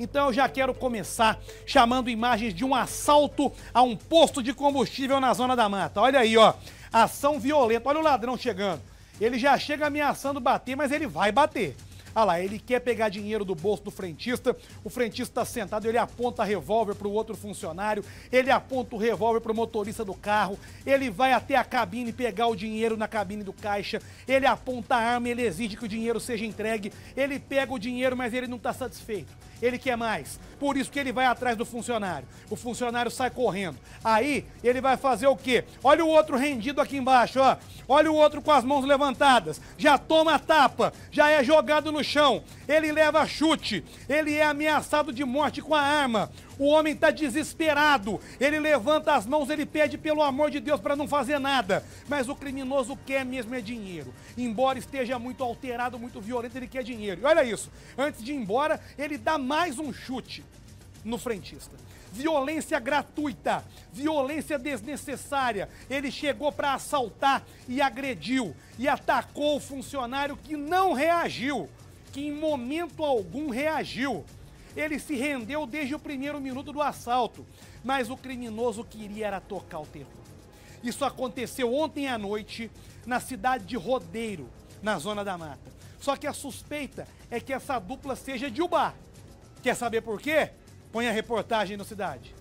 Então eu já quero começar chamando imagens de um assalto a um posto de combustível na Zona da Mata. Olha aí, ó. Ação violenta. Olha o ladrão chegando. Ele já chega ameaçando bater, mas ele vai bater. Olha lá, ele quer pegar dinheiro do bolso do frentista. O frentista está sentado, ele aponta revólver para o outro funcionário, ele aponta o revólver para o motorista do carro, ele vai até a cabine pegar o dinheiro na cabine do caixa, ele aponta a arma, ele exige que o dinheiro seja entregue, ele pega o dinheiro, mas ele não está satisfeito ele quer mais. Por isso que ele vai atrás do funcionário. O funcionário sai correndo. Aí ele vai fazer o quê? Olha o outro rendido aqui embaixo, ó. Olha o outro com as mãos levantadas. Já toma a tapa, já é jogado no chão. Ele leva chute, ele é ameaçado de morte com a arma. O homem está desesperado. Ele levanta as mãos, ele pede pelo amor de Deus para não fazer nada. Mas o criminoso quer mesmo é dinheiro. Embora esteja muito alterado, muito violento, ele quer dinheiro. E olha isso. Antes de ir embora, ele dá mais um chute no frentista. Violência gratuita, violência desnecessária. Ele chegou para assaltar e agrediu e atacou o funcionário que não reagiu, que em momento algum reagiu. Ele se rendeu desde o primeiro minuto do assalto, mas o criminoso queria era tocar o terror. Isso aconteceu ontem à noite na cidade de Rodeiro, na zona da mata. Só que a suspeita é que essa dupla seja de Uba. Quer saber por quê? Põe a reportagem no Cidade.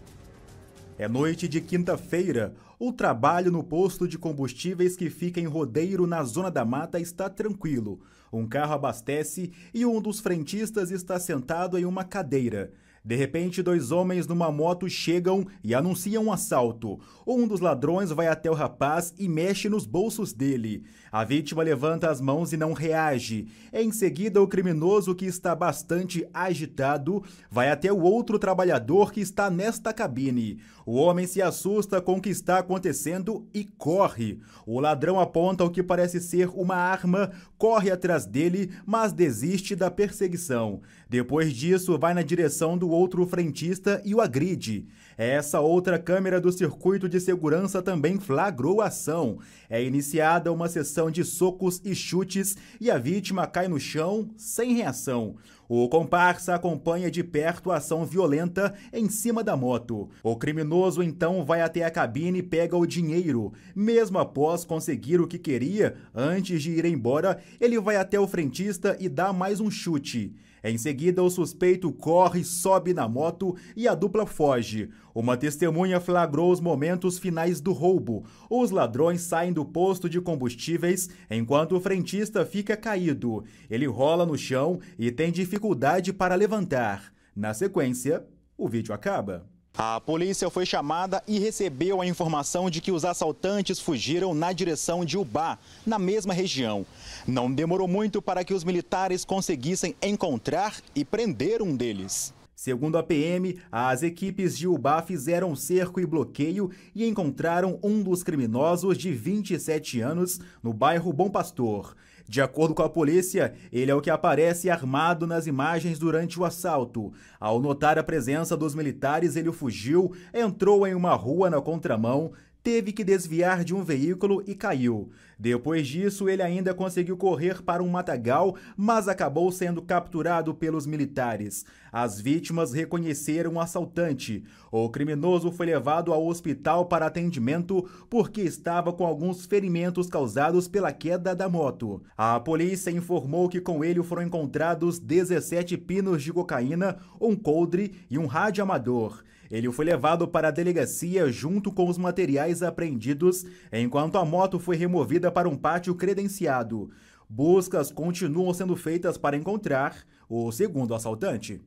É noite de quinta-feira. O trabalho no posto de combustíveis que fica em Rodeiro, na Zona da Mata, está tranquilo. Um carro abastece e um dos frentistas está sentado em uma cadeira. De repente, dois homens numa moto chegam e anunciam um assalto. Um dos ladrões vai até o rapaz e mexe nos bolsos dele. A vítima levanta as mãos e não reage. Em seguida, o criminoso, que está bastante agitado, vai até o outro trabalhador que está nesta cabine. O homem se assusta com o que está acontecendo e corre. O ladrão aponta o que parece ser uma arma, corre atrás dele, mas desiste da perseguição. Depois disso, vai na direção do outro frentista e o agride. Essa outra câmera do circuito de segurança também flagrou a ação. É iniciada uma sessão de socos e chutes e a vítima cai no chão sem reação. O comparsa acompanha de perto a ação violenta em cima da moto. O criminoso então vai até a cabine e pega o dinheiro. Mesmo após conseguir o que queria, antes de ir embora, ele vai até o frentista e dá mais um chute. Em seguida, o suspeito corre, sobe na moto e a dupla foge. Uma testemunha flagrou os momentos finais do roubo. Os ladrões saem do posto de combustíveis enquanto o frentista fica caído. Ele rola no chão e tem dificuldade para levantar. Na sequência, o vídeo acaba. A polícia foi chamada e recebeu a informação de que os assaltantes fugiram na direção de Ubá, na mesma região. Não demorou muito para que os militares conseguissem encontrar e prender um deles. Segundo a PM, as equipes de UBA fizeram cerco e bloqueio e encontraram um dos criminosos de 27 anos no bairro Bom Pastor. De acordo com a polícia, ele é o que aparece armado nas imagens durante o assalto. Ao notar a presença dos militares, ele fugiu, entrou em uma rua na contramão, teve que desviar de um veículo e caiu. Depois disso, ele ainda conseguiu correr para um matagal, mas acabou sendo capturado pelos militares. As vítimas reconheceram o assaltante. O criminoso foi levado ao hospital para atendimento porque estava com alguns ferimentos causados pela queda da moto. A polícia informou que com ele foram encontrados 17 pinos de cocaína, um coldre e um rádio amador. Ele foi levado para a delegacia junto com os materiais apreendidos, enquanto a moto foi removida para um pátio credenciado. Buscas continuam sendo feitas para encontrar o segundo assaltante.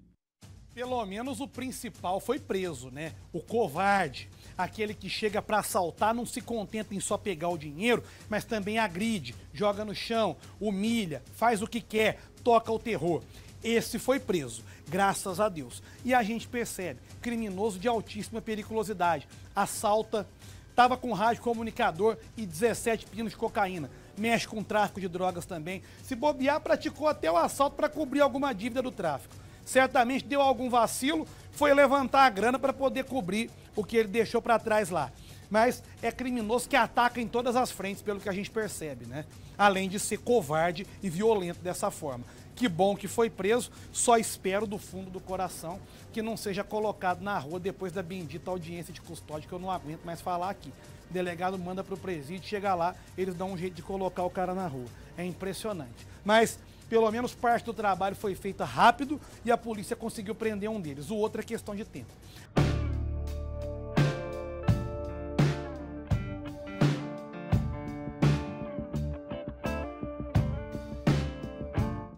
Pelo menos o principal foi preso, né? O covarde aquele que chega para assaltar não se contenta em só pegar o dinheiro, mas também agride, joga no chão, humilha, faz o que quer, toca o terror. Esse foi preso, graças a Deus. E a gente percebe, criminoso de altíssima periculosidade, assalta, estava com rádio comunicador e 17 pinos de cocaína. Mexe com tráfico de drogas também. Se bobear, praticou até o assalto para cobrir alguma dívida do tráfico. Certamente deu algum vacilo, foi levantar a grana para poder cobrir o que ele deixou para trás lá mas é criminoso que ataca em todas as frentes, pelo que a gente percebe, né? Além de ser covarde e violento dessa forma. Que bom que foi preso, só espero do fundo do coração que não seja colocado na rua depois da bendita audiência de custódia, que eu não aguento mais falar aqui. O delegado manda para o presídio, chega lá, eles dão um jeito de colocar o cara na rua. É impressionante. Mas pelo menos parte do trabalho foi feita rápido e a polícia conseguiu prender um deles. O outro é questão de tempo.